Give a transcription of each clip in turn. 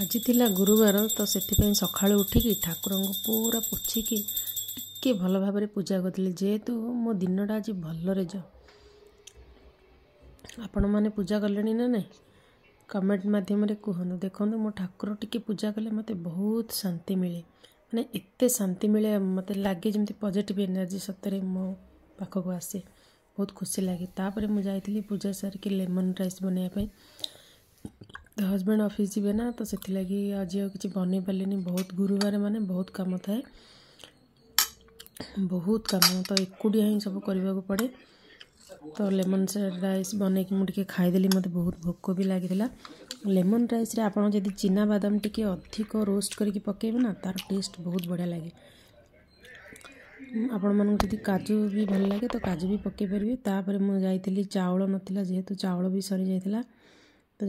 ଆଜି ଥିଲା ଗୁରୁବାର ତ ସେଥିପାଇଁ ସକାଳୁ ଉଠିକି ଠାକୁରଙ୍କୁ ପୁରା ପୋଛିକି ଟିକେ ଭଲ ଭାବରେ ପୂଜା କରିଥିଲି ଯେହେତୁ ମୋ ଦିନଟା ଆଜି ଭଲରେ ଯାଉ ଆପଣମାନେ ପୂଜା କଲେଣି ନା ନାହିଁ କମେଣ୍ଟ ମାଧ୍ୟମରେ କୁହନ୍ତୁ ଦେଖନ୍ତୁ ମୋ ଠାକୁର ଟିକେ ପୂଜା କଲେ ମୋତେ ବହୁତ ଶାନ୍ତି ମିଳେ ମାନେ ଏତେ ଶାନ୍ତି ମିଳେ ମୋତେ ଲାଗେ ଯେମିତି ପଜିଟିଭ୍ ଏନର୍ଜି ସତରେ ମୋ ପାଖକୁ ଆସେ ବହୁତ ଖୁସି ଲାଗେ ତାପରେ ମୁଁ ଯାଇଥିଲି ପୂଜା ସାରିକି ଲେମନ୍ ରାଇସ୍ ବନେଇବା ପାଇଁ ତ ହଜବ୍ୟାଣ୍ଡ ଅଫିସ୍ ଯିବେ ନା ତ ସେଥିଲାଗି ଆଜି ଆଉ କିଛି ବନେଇ ପାରିଲିନି ବହୁତ ଗୁରୁବାର ମାନେ ବହୁତ କାମ ଥାଏ ବହୁତ କାମ ତ ଏକୁଟିଆ ହିଁ ସବୁ କରିବାକୁ ପଡ଼େ ତ ଲେମନ୍ ରାଇସ୍ ବନେଇକି ମୁଁ ଟିକେ ଖାଇଦେଲି ମୋତେ ବହୁତ ଭୋକ ବି ଲାଗିଥିଲା ଲେମନ୍ ରାଇସ୍ରେ ଆପଣ ଯଦି ଚିନାବାଦାମ ଟିକେ ଅଧିକ ରୋଷ୍ଟ କରିକି ପକାଇବେ ନା ତା'ର ଟେଷ୍ଟ ବହୁତ ବଢ଼ିଆ ଲାଗେ ଆପଣମାନଙ୍କୁ ଯଦି କାଜୁ ବି ଭଲ ଲାଗେ ତ କାଜୁ ବି ପକାଇ ପାରିବେ ତାପରେ ମୁଁ ଯାଇଥିଲି ଚାଉଳ ନଥିଲା ଯେହେତୁ ଚାଉଳ ବି ସରିଯାଇଥିଲା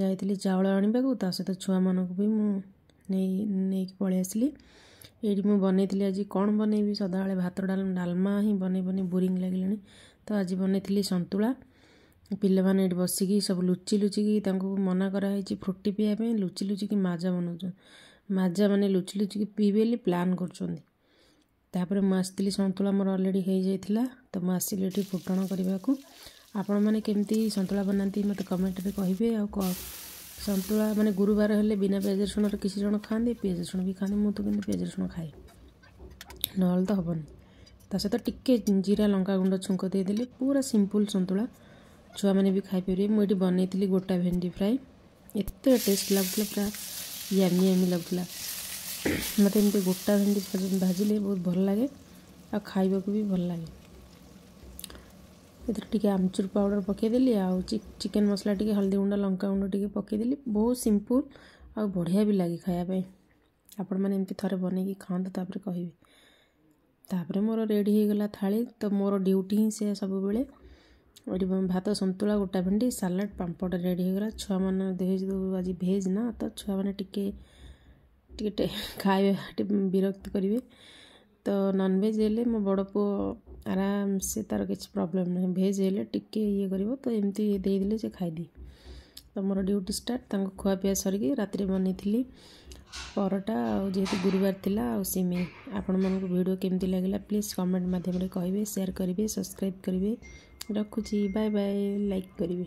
ଯାଇଥିଲି ଚାଉଳ ଆଣିବାକୁ ତା ସହିତ ଛୁଆମାନଙ୍କୁ ବି ମୁଁ ନେଇ ନେଇକି ପଳେଇ ଆସିଲି ଏଇଠି ମୁଁ ବନେଇଥିଲି ଆଜି କ'ଣ ବନେଇବି ସଦାବେଳେ ଭାତ ଡାଲ ଡାଲମା ହିଁ ବନେଇ ବନେଇ ବୋରିଂ ଲାଗିଲାଣି ତ ଆଜି ବନେଇଥିଲି ସନ୍ତୁଳା ପିଲାମାନେ ଏଇଠି ବସିକି ସବୁ ଲୁଚି ଲୁଚିକି ତାଙ୍କୁ ମନା କରାହେଇଛି ଫ୍ରୁଟି ପିଇବା ପାଇଁ ଲୁଚି ଲୁଚିକି ମାଜା ବନାଉଛୁ ମାଜା ମାନେ ଲୁଚି ଲୁଚିକି ପିଇବେ ବୋଲି ପ୍ଲାନ୍ କରୁଛନ୍ତି ତାପରେ ମୁଁ ଆସିଥିଲି ସନ୍ତୁଳା ମୋର ଅଲରେଡ଼ି ହେଇଯାଇଥିଲା ତ ମୁଁ ଆସିଲି ଏଠି ଫୁଟଣ କରିବାକୁ ଆପଣମାନେ କେମିତି ସନ୍ତୁଳା ବନାନ୍ତି ମୋତେ କମେଣ୍ଟରେ କହିବେ ଆଉ କ ସନ୍ତୁଳା ମାନେ ଗୁରୁବାର ହେଲେ ବିନା ପିଆଜ ରସୁଣର କିଛି ଜଣ ଖାଆନ୍ତି ପିଆଜ ରସୁଣ ବି ଖାଆନ୍ତି ମୁଁ ତ କିନ୍ତୁ ପିଆଜ ରସୁଣ ଖାଏ ନହେଲେ ତ ହେବନି ତା ସହିତ ଟିକେ ଜିରା ଲଙ୍କା ଗୁଣ୍ଡ ଛୁଙ୍କ ଦେଇଦେଲେ ପୁରା ସିମ୍ପୁଲ୍ ସନ୍ତୁଳା ଛୁଆମାନେ ବି ଖାଇପାରିବେ ମୁଁ ଏଠି ବନେଇଥିଲି ଗୋଟା ଭେଣ୍ଡି ଫ୍ରାଏ ଏତେ ଟେଷ୍ଟ ଲାଗୁଥିଲା ପୁରା ୟାମି ୟାମି ଲାଗୁଥିଲା ମୋତେ ଏମିତି ଗୋଟା ଭେଣ୍ଡି ଭାଜିଲେ ବହୁତ ଭଲ ଲାଗେ ଆଉ ଖାଇବାକୁ ବି ଭଲ ଲାଗେ ଏଥିରେ ଟିକେ ଆମଚୁର ପାଉଡ଼ର ପକାଇଦେଲି ଆଉ ଚିକେନ୍ ମସଲା ଟିକେ ହଳଦୀ ଗୁଣ୍ଡ ଲଙ୍କା ଗୁଣ୍ଡ ଟିକେ ପକାଇଦେଲି ବହୁତ ସିମ୍ପୁଲ୍ ଆଉ ବଢ଼ିଆ ବି ଲାଗେ ଖାଇବା ପାଇଁ ଆପଣମାନେ ଏମିତି ଥରେ ବନେଇକି ଖାଆନ୍ତୁ ତାପରେ କହିବେ ତାପରେ ମୋର ରେଡ଼ି ହେଇଗଲା ଥାଳି ତ ମୋର ଡ୍ୟୁଟି ହିଁ ସେ ସବୁବେଳେ ଭାତ ସନ୍ତୁଳା ଗୋଟା ଭେଣ୍ଡି ସାଲାଡ଼ ପାମ୍ପଡ଼ ରେଡ଼ି ହେଇଗଲା ଛୁଆମାନେ ଭେଜ୍ ଆଜି ଭେଜ୍ ନା ତ ଛୁଆମାନେ ଟିକେ ଟିକେ ଖାଇବେ ବିରକ୍ତ କରିବେ ତ ନନଭେଜ୍ ହେଲେ ମୋ ବଡ଼ ପୁଅ आराम से तार किसी प्रोब्लेम ना भेज हेल्ले टी ये कर तो एमती से खाई तो मोर ड्यूटी स्टार्ट खुआ पिया सर रात बन परटा जीत गुरुवार सीमे आपण मन को भिड केमी लगे प्लीज कमेंट मध्यम कहे सेयार करेंगे सब्सक्राइब करेंगे रखुची बाय बाय लाइक करेंगे